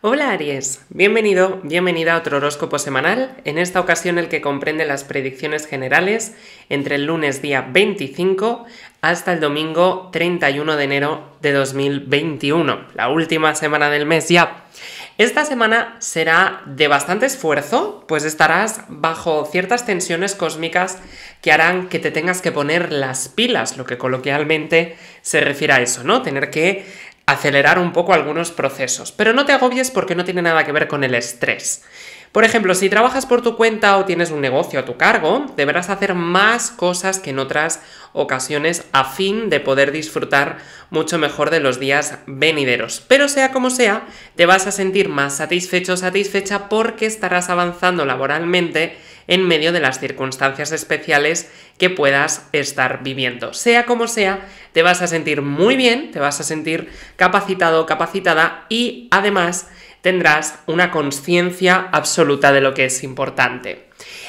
Hola Aries, bienvenido, bienvenida a otro horóscopo semanal, en esta ocasión el que comprende las predicciones generales entre el lunes día 25 hasta el domingo 31 de enero de 2021, la última semana del mes ya. Esta semana será de bastante esfuerzo, pues estarás bajo ciertas tensiones cósmicas que harán que te tengas que poner las pilas, lo que coloquialmente se refiere a eso, ¿no? Tener que acelerar un poco algunos procesos. Pero no te agobies porque no tiene nada que ver con el estrés. Por ejemplo, si trabajas por tu cuenta o tienes un negocio a tu cargo, deberás hacer más cosas que en otras ocasiones a fin de poder disfrutar mucho mejor de los días venideros. Pero sea como sea, te vas a sentir más satisfecho o satisfecha porque estarás avanzando laboralmente en medio de las circunstancias especiales que puedas estar viviendo. Sea como sea, te vas a sentir muy bien, te vas a sentir capacitado, capacitada y además tendrás una conciencia absoluta de lo que es importante.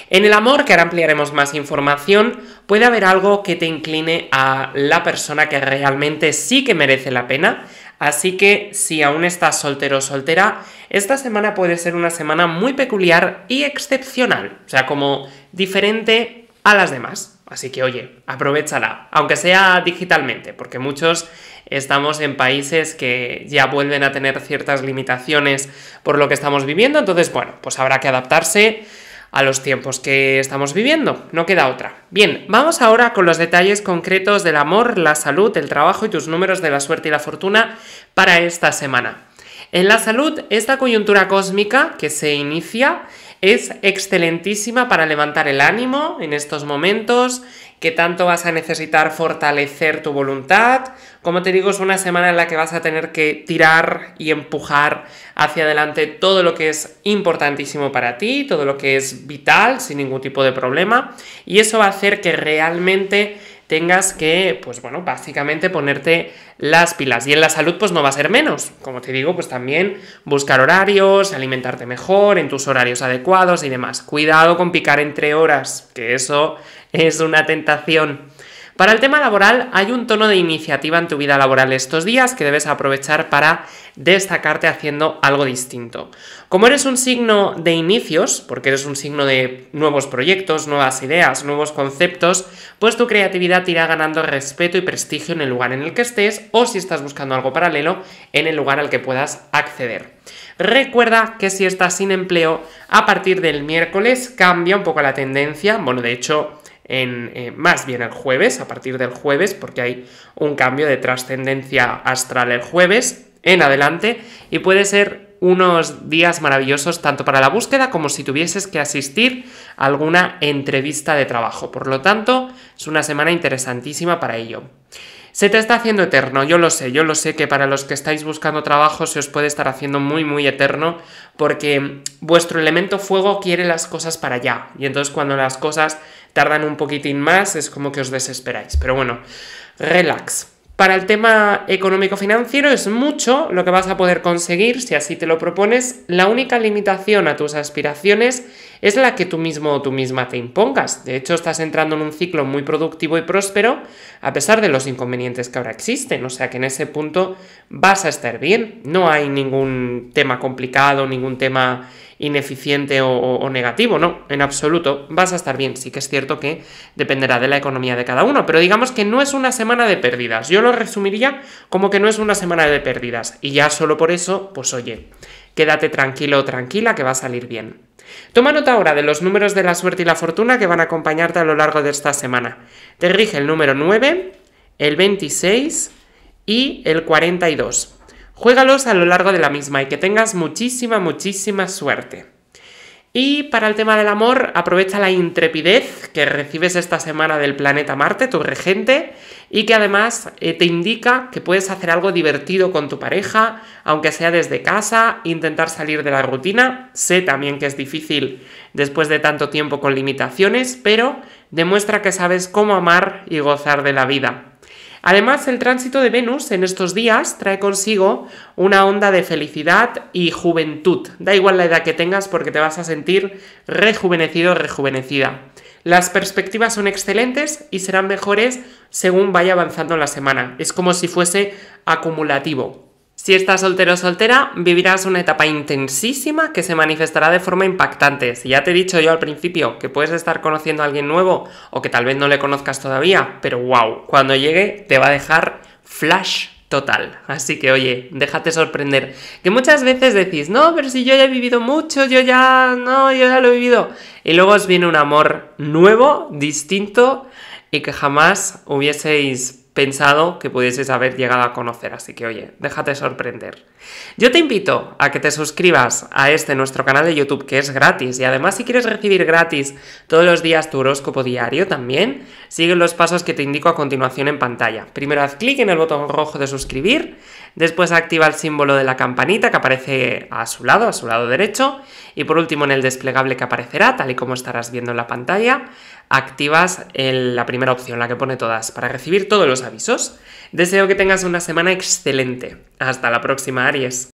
En el amor, que ahora ampliaremos más información, puede haber algo que te incline a la persona que realmente sí que merece la pena, Así que si aún estás soltero o soltera, esta semana puede ser una semana muy peculiar y excepcional, o sea, como diferente a las demás. Así que oye, aprovechala, aunque sea digitalmente, porque muchos estamos en países que ya vuelven a tener ciertas limitaciones por lo que estamos viviendo, entonces bueno, pues habrá que adaptarse a los tiempos que estamos viviendo. No queda otra. Bien, vamos ahora con los detalles concretos del amor, la salud, el trabajo y tus números de la suerte y la fortuna para esta semana. En la salud, esta coyuntura cósmica que se inicia es excelentísima para levantar el ánimo en estos momentos, que tanto vas a necesitar fortalecer tu voluntad. Como te digo, es una semana en la que vas a tener que tirar y empujar hacia adelante todo lo que es importantísimo para ti, todo lo que es vital, sin ningún tipo de problema. Y eso va a hacer que realmente tengas que, pues bueno, básicamente ponerte las pilas. Y en la salud, pues no va a ser menos. Como te digo, pues también buscar horarios, alimentarte mejor, en tus horarios adecuados y demás. Cuidado con picar entre horas, que eso es una tentación. Para el tema laboral, hay un tono de iniciativa en tu vida laboral estos días que debes aprovechar para destacarte haciendo algo distinto. Como eres un signo de inicios, porque eres un signo de nuevos proyectos, nuevas ideas, nuevos conceptos, pues tu creatividad irá ganando respeto y prestigio en el lugar en el que estés o si estás buscando algo paralelo, en el lugar al que puedas acceder. Recuerda que si estás sin empleo, a partir del miércoles cambia un poco la tendencia, bueno, de hecho en, eh, más bien el jueves, a partir del jueves, porque hay un cambio de trascendencia astral el jueves en adelante y puede ser unos días maravillosos tanto para la búsqueda como si tuvieses que asistir a alguna entrevista de trabajo. Por lo tanto, es una semana interesantísima para ello. Se te está haciendo eterno, yo lo sé, yo lo sé que para los que estáis buscando trabajo se os puede estar haciendo muy, muy eterno porque vuestro elemento fuego quiere las cosas para allá y entonces cuando las cosas tardan un poquitín más, es como que os desesperáis. Pero bueno, relax. Para el tema económico-financiero es mucho lo que vas a poder conseguir si así te lo propones. La única limitación a tus aspiraciones es la que tú mismo o tú misma te impongas. De hecho, estás entrando en un ciclo muy productivo y próspero a pesar de los inconvenientes que ahora existen. O sea que en ese punto vas a estar bien. No hay ningún tema complicado, ningún tema ineficiente o, negativo, no, en absoluto, vas a estar bien. Sí que es cierto que dependerá de la economía de cada uno, pero digamos que no es una semana de pérdidas. Yo lo resumiría como que no es una semana de pérdidas. Y ya solo por eso, pues oye, quédate tranquilo o tranquila que va a salir bien. Toma nota ahora de los números de la suerte y la fortuna que van a acompañarte a lo largo de esta semana. Te rige el número 9, el 26 y el 42. Juégalos a lo largo de la misma y que tengas muchísima, muchísima suerte. Y para el tema del amor, aprovecha la intrepidez que recibes esta semana del planeta Marte, tu regente, y que además eh, te indica que puedes hacer algo divertido con tu pareja, aunque sea desde casa, intentar salir de la rutina. Sé también que es difícil después de tanto tiempo con limitaciones, pero demuestra que sabes cómo amar y gozar de la vida. Además, el tránsito de Venus en estos días trae consigo una onda de felicidad y juventud. Da igual la edad que tengas porque te vas a sentir rejuvenecido, rejuvenecida. Las perspectivas son excelentes y serán mejores según vaya avanzando la semana. Es como si fuese acumulativo. Si estás soltero o soltera, vivirás una etapa intensísima que se manifestará de forma impactante. Si ya te he dicho yo al principio que puedes estar conociendo a alguien nuevo o que tal vez no le conozcas todavía, pero wow, cuando llegue te va a dejar flash total. Así que oye, déjate sorprender. Que muchas veces decís, no, pero si yo ya he vivido mucho, yo ya, no, yo ya lo he vivido. Y luego os viene un amor nuevo, distinto y que jamás hubieseis pensado que pudieses haber llegado a conocer. Así que oye, déjate sorprender. Yo te invito a que te suscribas a este nuestro canal de YouTube que es gratis y además si quieres recibir gratis todos los días tu horóscopo diario también, sigue los pasos que te indico a continuación en pantalla. Primero haz clic en el botón rojo de suscribir, después activa el símbolo de la campanita que aparece a su lado, a su lado derecho, y por último en el desplegable que aparecerá, tal y como estarás viendo en la pantalla, activas la primera opción, la que pone todas, para recibir todos los avisos. Deseo que tengas una semana excelente. Hasta la próxima, Aries.